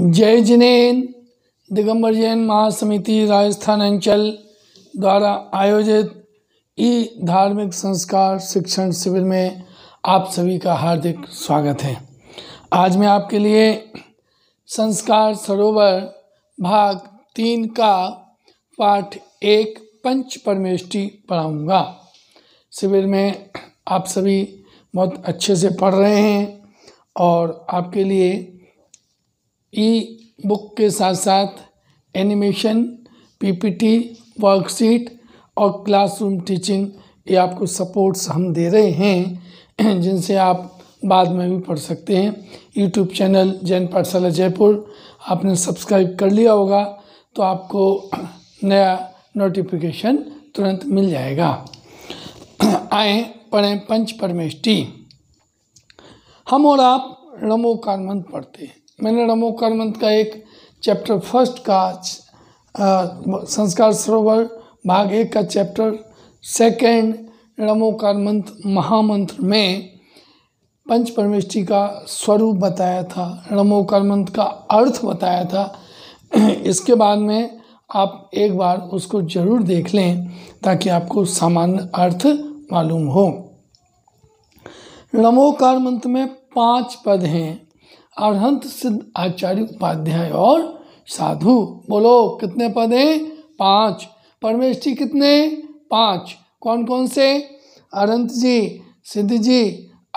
जय जिनेन दिगंबर जैन महासमिति राजस्थान अंचल द्वारा आयोजित ई धार्मिक संस्कार शिक्षण शिविर में आप सभी का हार्दिक स्वागत है आज मैं आपके लिए संस्कार सरोवर भाग तीन का पाठ एक पंच परमेष्टि पढ़ाऊँगा शिविर में आप सभी बहुत अच्छे से पढ़ रहे हैं और आपके लिए ई बुक के साथ साथ एनिमेशन पीपीटी वर्कशीट और क्लासरूम टीचिंग ये आपको सपोर्ट्स हम दे रहे हैं जिनसे आप बाद में भी पढ़ सकते हैं यूट्यूब चैनल जैन पाठशाला जयपुर आपने सब्सक्राइब कर लिया होगा तो आपको नया नोटिफिकेशन तुरंत मिल जाएगा आए पढ़ें पंच परमेष्टि हम और आप रमो कारमंद पढ़ते हैं मैंने रमो कर्मंत का एक चैप्टर फर्स्ट का संस्कार सरोवर भाग एक का चैप्टर सेकेंड रमोकार मंत्र महामंत्र में पंच परमेष्टि का स्वरूप बताया था रमोकार मंत्र का अर्थ बताया था इसके बाद में आप एक बार उसको जरूर देख लें ताकि आपको सामान्य अर्थ मालूम हो रमोकार मंत्र में पांच पद हैं अर्हंत सिद्ध आचार्य उपाध्याय और साधु बोलो कितने पद हैं पाँच परमेश जी कितने पाँच कौन कौन से अनंत जी सिद्ध जी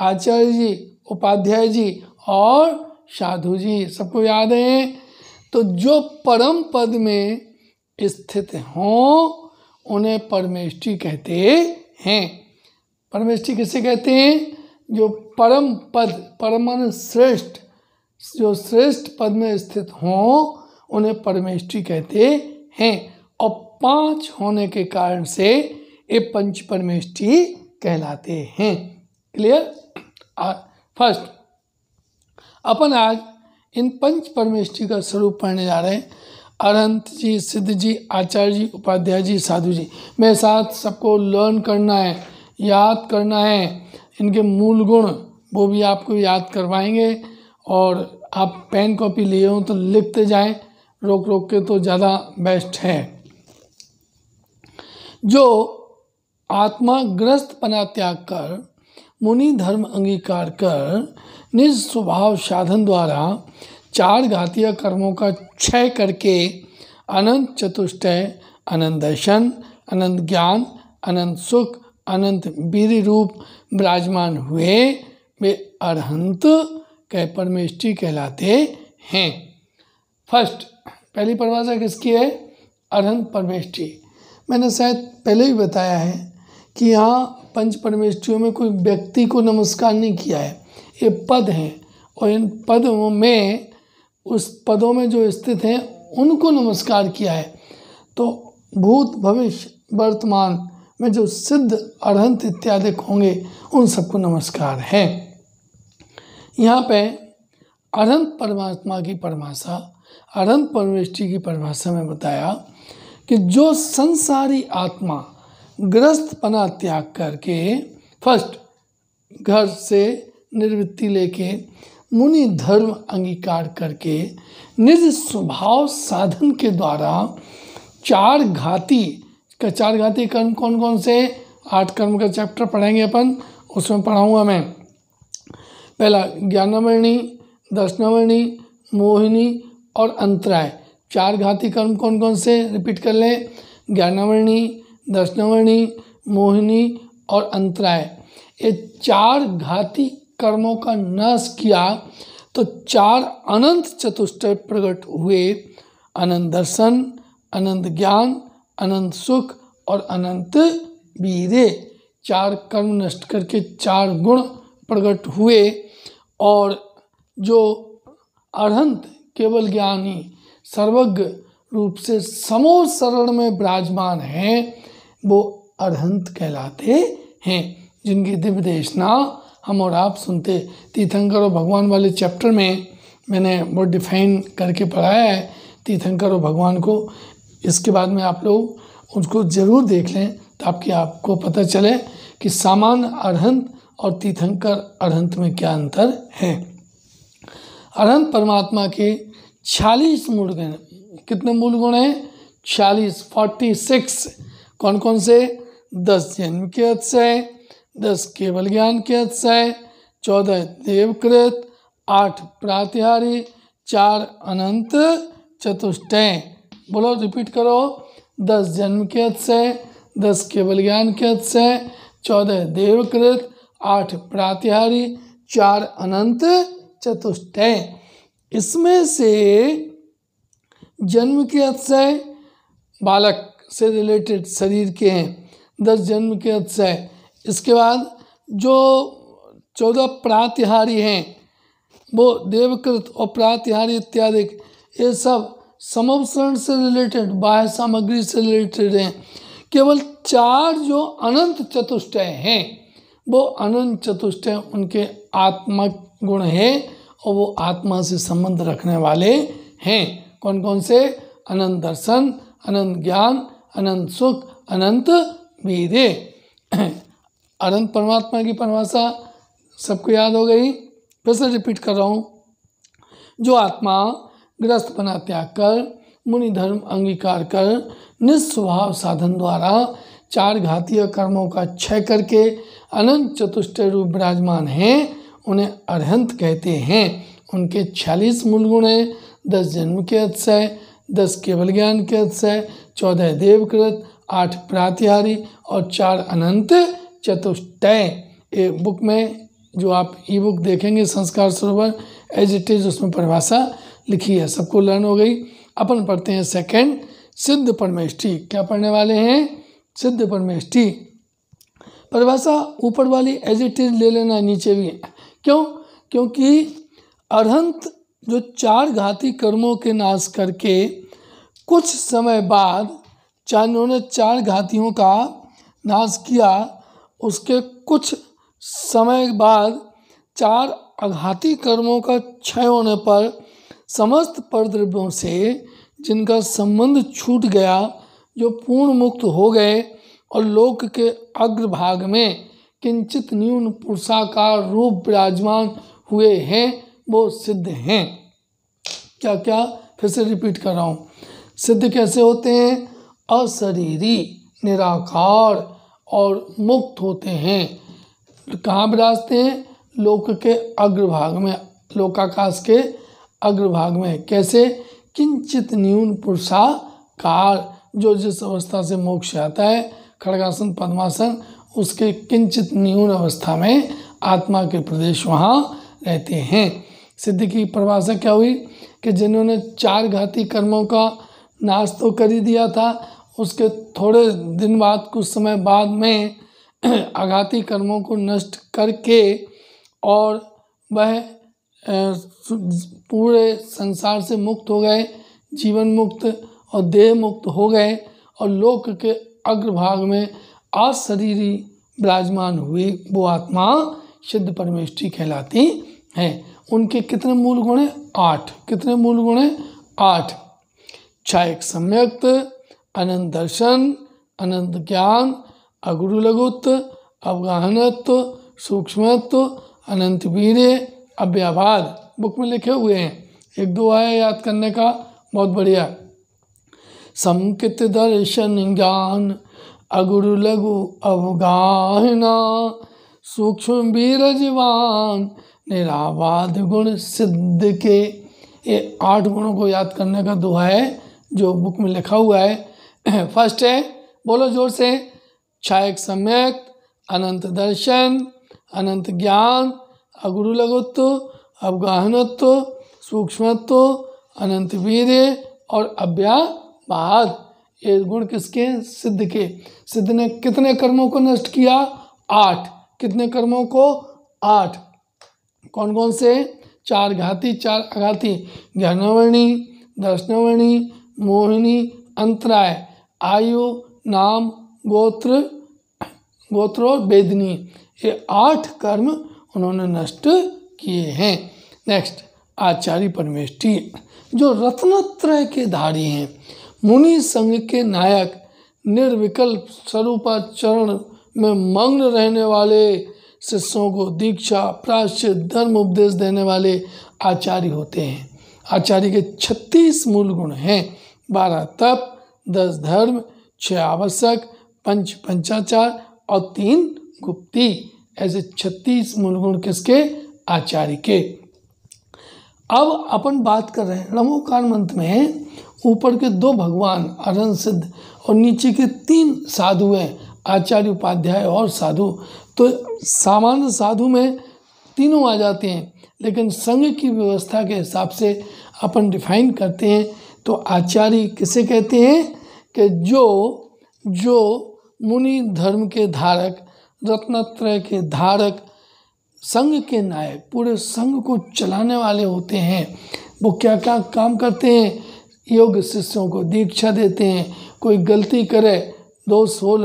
आचार्य जी उपाध्याय जी और साधु जी सबको याद है तो जो परम पद में स्थित हों उन्हें परमेष्टि कहते हैं परमेष्टि किसे कहते हैं जो परम पद परमन श्रेष्ठ जो श्रेष्ठ पद में स्थित हों उन्हें परमेष्टि कहते हैं और पांच होने के कारण से ये पंच परमेष्टि कहलाते हैं क्लियर फर्स्ट अपन आज इन पंच परमेष्टि का स्वरूप पढ़ने जा रहे हैं अनंत जी सिद्ध जी आचार्य जी उपाध्याय जी साधु जी मेरे साथ सबको लर्न करना है याद करना है इनके मूल गुण वो भी आपको याद करवाएंगे और आप पेन कॉपी लिए हो तो लिखते जाएं रोक रोक के तो ज़्यादा बेस्ट है जो आत्माग्रस्त पना त्याग कर मुनि धर्म अंगीकार कर निज स्वभाव साधन द्वारा चार घातीय कर्मों का क्षय करके अनंत चतुष्टय अनंत दर्शन अनंत ज्ञान अनंत सुख अनंत वीर रूप विराजमान हुए वे अरहंत कैपरमेस्टी कहलाते हैं फर्स्ट पहली परिभाषा किसकी है अरहंत परमेष्ठी मैंने शायद पहले भी बताया है कि यहाँ पंच परमेष्टियों में कोई व्यक्ति को नमस्कार नहीं किया है ये पद हैं और इन पदों में उस पदों में जो स्थित हैं उनको नमस्कार किया है तो भूत भविष्य वर्तमान में जो सिद्ध अरहंत इत्यादि होंगे उन सबको नमस्कार है यहाँ पे अनंत परमात्मा की परिभाषा अनंत परमेष्टि की परिभाषा में बताया कि जो संसारी आत्मा ग्रस्तपना त्याग करके फर्स्ट घर से निवृत्ति लेके मुनि धर्म अंगीकार करके निज स्वभाव साधन के द्वारा चार घाती का चार घाती कर्म कौन कौन से आठ कर्म का चैप्टर पढ़ेंगे अपन उसमें पढ़ाऊँगा मैं पहला ज्ञानवर्णी दर्शनवर्णी मोहिनी और अंतराय चार घाती कर्म कौन कौन से रिपीट कर लें ज्ञानवर्णी दर्शनवर्णी मोहिनी और अंतराय ये चार घाती कर्मों का नाश किया तो चार अनंत चतुष्टय प्रकट हुए अनंत दर्शन अनंत ज्ञान अनंत सुख और अनंत वीरे चार कर्म नष्ट करके चार गुण प्रकट हुए और जो अरहंत केवल ज्ञानी सर्वज्ञ रूप से समो शरण में विराजमान हैं वो अरहंत कहलाते हैं जिनकी दिव्य देशना हम और आप सुनते तीर्थंकर और भगवान वाले चैप्टर में मैंने बहुत डिफाइन करके पढ़ाया है तीर्थंकर और भगवान को इसके बाद में आप लोग उनको ज़रूर देख लें ताकि आपको पता चले कि सामान्य अरहंत और तीर्थंकर अरहंत में क्या अंतर है अरहंत परमात्मा के छियालीस मूल गुण कितने मूल गुण हैं छियालीस फोर्टी सिक्स कौन कौन से दस जन्म के अतिशय दस केवल ज्ञान के अतिशय चौदह देवकृत आठ प्रातिहारी चार अनंत चतुष्टय बोलो रिपीट करो दस जन्म के अतिशय दस केवल ज्ञान के अतिशय चौदह देवकृत आठ प्रातिहारी चार अनंत चतुष्टय इसमें से जन्म के अक्षय बालक से रिलेटेड शरीर के हैं दस जन्म के अक्षय इसके बाद जो चौदह प्रातिहारी हैं वो देवकृत और प्रातिहारी इत्यादि ये सब समवसरण से रिलेटेड बाह्य सामग्री से रिलेटेड हैं केवल चार जो अनंत चतुष्टय हैं वो अनंत चतुष्ट उनके आत्मक गुण हैं और वो आत्मा से संबंध रखने वाले हैं कौन कौन से अनंत दर्शन अनंत ज्ञान अनंत सुख अनंत वेदे अनंत परमात्मा की परमाशा सबको याद हो गई फिर से रिपीट कर रहा हूँ जो आत्मा ग्रस्त बना त्याग कर मुनि धर्म अंगीकार कर निस्वभाव साधन द्वारा चार घातीय कर्मों का क्षय करके अनंत चतुष्टय रूप विराजमान हैं उन्हें अरहंत कहते हैं उनके छियालीस मूल गुण हैं दस जन्म के अतिशय दस केवल ज्ञान के अतिशय चौदह देवकृत आठ प्रातिहारी और चार अनंत चतुष्टय ये बुक में जो आप ई बुक देखेंगे संस्कार सरोवर एज इट इज उसमें परिभाषा लिखी है सबको लर्न हो गई अपन पढ़ते हैं सेकंड सिद्ध परमेष्ठी क्या पढ़ने वाले हैं सिद्ध परमेश ठीक परिभाषा ऊपर वाली एज इट इज ले लेना नीचे भी क्यों क्योंकि अरहंत जो चार घाती कर्मों के नाश करके कुछ समय बाद चाहे उन्होंने चार घातियों का नाश किया उसके कुछ समय बाद चार अघाती कर्मों का क्षय होने पर समस्त परद्रव्यों से जिनका संबंध छूट गया जो पूर्ण मुक्त हो गए और लोक के अग्रभाग में किंचित न्यून पुरुषाकार रूप विराजमान हुए हैं वो सिद्ध हैं क्या क्या फिर से रिपीट कर रहा हूँ सिद्ध कैसे होते हैं अशरीरी निराकार और मुक्त होते हैं कहाँ विराजते हैं लोक के अग्रभाग में लोकाकाश के अग्रभाग में कैसे किंचित न्यून पुरुषाकार जो जिस अवस्था से मोक्ष आता है खड़गासन पद्मासन उसके किंचित न्यून अवस्था में आत्मा के प्रदेश वहाँ रहते हैं सिद्धि की परिभाषा क्या हुई कि जिन्होंने चार घाती कर्मों का नाश तो कर ही दिया था उसके थोड़े दिन बाद कुछ समय बाद में आघाती कर्मों को नष्ट करके और वह पूरे संसार से मुक्त हो गए जीवन मुक्त और देह मुक्त हो गए और लोक के अग्रभाग में आशरीरी विराजमान हुई वो आत्मा सिद्ध परमेष्ठी कहलाती हैं उनके कितने मूल गुण हैं आठ कितने मूल गुण हैं आठ क्षायक सम्यक्त अनंत दर्शन अनंत ज्ञान अगुरु लघुत्व अवगाहनत्व सूक्ष्मत्व अनंत वीर अव्याभार बुक में लिखे हुए हैं एक दो आया याद करने का बहुत बढ़िया संकित दर्शन ज्ञान अगुरु लघु अवगाहना सूक्ष्म बीरजवान निराबाध गुण सिद्ध के ये आठ गुणों को याद करने का दुआ है जो बुक में लिखा हुआ है फर्स्ट है बोलो जोर से छायक सम्यक अनंत दर्शन अनंत ज्ञान अगुरु लघुत्व अवगाहनत्व सूक्ष्मत्व अनंत वीर और अभ्या बाद ये गुण किसके सिद्ध के सिद्ध ने कितने कर्मों को नष्ट किया आठ कितने कर्मों को आठ कौन कौन से चार घाती चार अघाती ज्ञानवर्णी दर्शनवर्णी मोहिनी अंतराय आयु नाम गोत्र गोत्र और वेदनी ये आठ कर्म उन्होंने नष्ट किए हैं नेक्स्ट आचार्य परमेष्टि जो रत्नत्रय के धारी हैं मुनि संघ के नायक निर्विकल्प स्वरूपाचरण में मग्न रहने वाले शिष्यों को दीक्षा प्राश्चित धर्म उपदेश देने वाले आचार्य होते हैं आचार्य के छत्तीस मूल गुण हैं बारह तप दस धर्म छः आवश्यक पंच पंचाचार और तीन गुप्ती ऐसे छत्तीस मूल गुण किसके आचार्य के अब अपन बात कर रहे हैं रमोकार मंत्र में ऊपर के दो भगवान अरण सिद्ध और नीचे के तीन साधु हैं आचार्य उपाध्याय और साधु तो सामान्य साधु में तीनों आ जाते हैं लेकिन संघ की व्यवस्था के हिसाब से अपन डिफाइन करते हैं तो आचार्य किसे कहते हैं कि जो जो मुनि धर्म के धारक रत्नत्रय के धारक संघ के नायक पूरे संघ को चलाने वाले होते हैं वो क्या क्या काम करते हैं योग शिष्यों को दीक्षा देते हैं कोई गलती करे दोष हो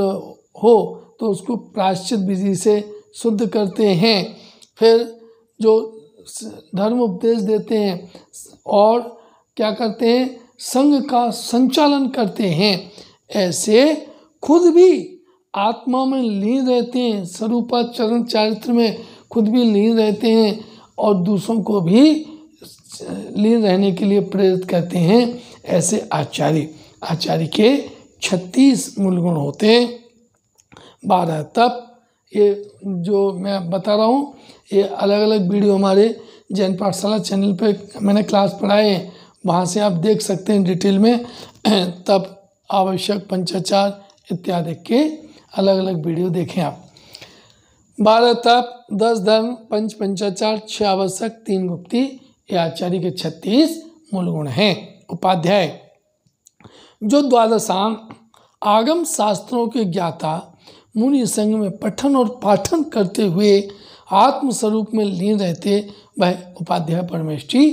हो तो उसको प्राश्चित विधि से शुद्ध करते हैं फिर जो धर्म उपदेश देते हैं और क्या करते हैं संघ का संचालन करते हैं ऐसे खुद भी आत्मा में लीन रहते हैं स्वरूपाचरण चारित्र में खुद भी लीन रहते हैं और दूसरों को भी लीन रहने के लिए प्रेरित करते हैं ऐसे आचार्य आचार्य के छत्तीस मूल गुण होते हैं बारह तप ये जो मैं बता रहा हूँ ये अलग अलग वीडियो हमारे जैन पाठशाला चैनल पे मैंने क्लास पढ़ाए हैं वहाँ से आप देख सकते हैं डिटेल में तप आवश्यक पंचाचार इत्यादि के अलग अलग वीडियो देखें आप बारह तप दस धर्म पंच पंचाचार छ आवश्यक तीन गुप्ती ये आचार्य के छत्तीस मूल गुण हैं उपाध्याय जो द्वादशाम आगम शास्त्रों के ज्ञाता मुनि संघ में पठन और पाठन करते हुए आत्मस्वरूप में लीन रहते वह उपाध्याय परमेष्ठी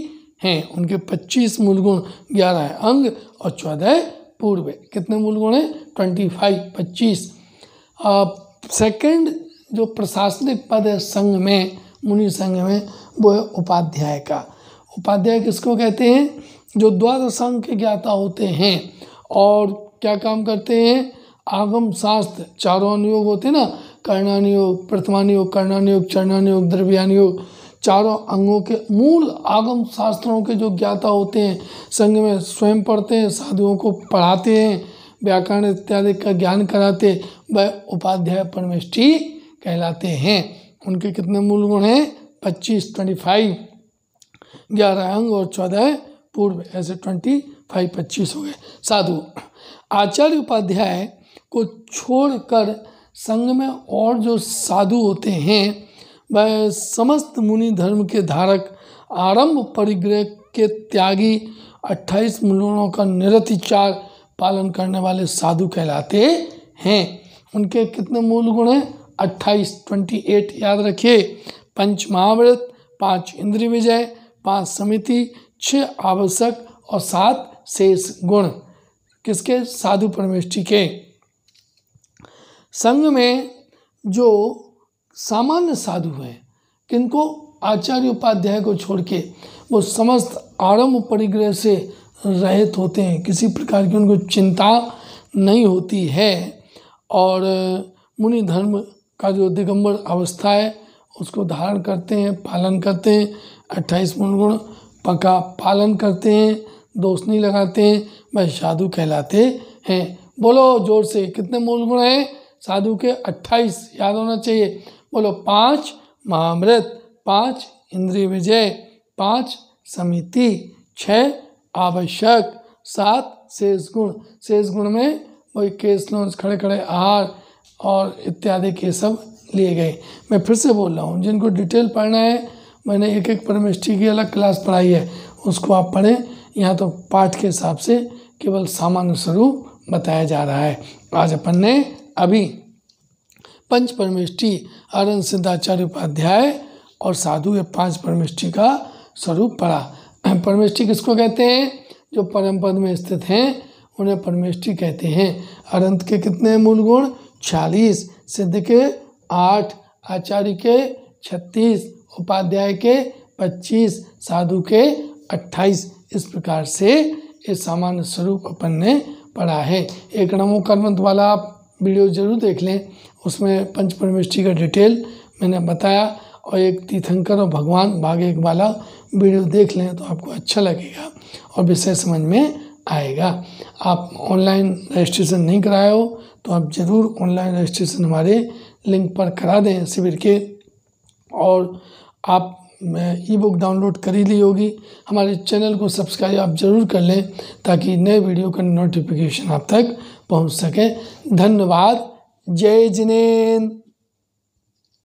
हैं उनके 25 मूल गुण ग्यारह अंग और चौदह पूर्व कितने मूल गुण हैं 25 पच्चीस सेकेंड जो प्रशासनिक पद है संघ में मुनि संघ में वो है उपाध्याय का उपाध्याय किसको कहते हैं जो द्वादश संघ के ज्ञाता होते हैं और क्या काम करते हैं आगम शास्त्र चारों अनुयोग होते हैं ना कर्णानुयोग प्रथमानुयोग कर्णानुयोग चरणानुयोग द्रव्यानुयोग चारों अंगों के मूल आगम शास्त्रों के जो ज्ञाता होते हैं संघ में स्वयं पढ़ते हैं साधुओं को पढ़ाते हैं व्याकरण इत्यादि का ज्ञान कराते वह उपाध्याय परमेष्ठी कहलाते हैं उनके कितने मूल गुण हैं पच्चीस ट्वेंटी फाइव ग्यारह अंग और चौदह पूर्व ऐसे ट्वेंटी फाइव पच्चीस हो गए साधु आचार्य उपाध्याय को छोड़कर संघ में और जो साधु होते हैं वह समस्त मुनि धर्म के धारक आरंभ परिग्रह के त्यागी अट्ठाईस मूलों का निरतिचार पालन करने वाले साधु कहलाते हैं उनके कितने मूल गुण हैं अट्ठाईस ट्वेंटी एट याद रखिए पंच महाव्रत पांच इंद्रिय विजय पांच समिति छ आवश्यक और सात शेष गुण किसके साधु परमेष्टि के संघ में जो सामान्य साधु हैं किनको आचार्य उपाध्याय को छोड़ के वो समस्त आरम्भ परिग्रह से रहित होते हैं किसी प्रकार की उनको चिंता नहीं होती है और मुनि धर्म का जो दिगंबर अवस्था है उसको धारण करते हैं पालन करते हैं अट्ठाईस पूर्ण गुण पका पालन करते हैं दोष नहीं लगाते हैं वह साधु कहलाते हैं बोलो जोर से कितने मूल गुण हैं साधु के अट्ठाईस याद होना चाहिए बोलो पांच महामृत पांच इंद्रिय विजय पांच समिति छः आवश्यक सात शेष गुण शेष गुण में वही केस लोन खड़े खड़े आहार और इत्यादि के सब लिए गए मैं फिर से बोल रहा हूँ जिनको डिटेल पढ़ना है मैंने एक एक परमिस्ट्री की अलग क्लास पढ़ाई है उसको आप पढ़ें यहाँ तो पाठ के हिसाब से केवल सामान्य स्वरूप बताया जा रहा है आज अपन ने अभी पंच परमिष्टि अरन सिद्धाचार्य उपाध्याय और साधु ये पांच परमिष्टि का स्वरूप पढ़ा परमिष्टि किसको कहते हैं जो परम पद में स्थित हैं उन्हें परमेष्टि कहते हैं अरंत के कितने मूल गुण छियालीस सिद्ध के आठ आचार्य के छत्तीस उपाध्याय के पच्चीस साधु के अट्ठाईस इस प्रकार से ये सामान्य स्वरूप अपन ने पढ़ा है एक नमो कर्मंत वाला आप वीडियो जरूर देख लें उसमें पंच का डिटेल मैंने बताया और एक तीर्थंकर और भगवान भाग एक वाला वीडियो देख लें तो आपको अच्छा लगेगा और विषय समझ में आएगा आप ऑनलाइन रजिस्ट्रेशन नहीं कराए हो तो आप ज़रूर ऑनलाइन रजिस्ट्रेशन हमारे लिंक पर करा दें शिविर के और आप ई बुक डाउनलोड कर ही ली होगी हमारे चैनल को सब्सक्राइब आप ज़रूर कर लें ताकि नए वीडियो का नोटिफिकेशन आप तक पहुंच सके धन्यवाद जय जिनेन्द्र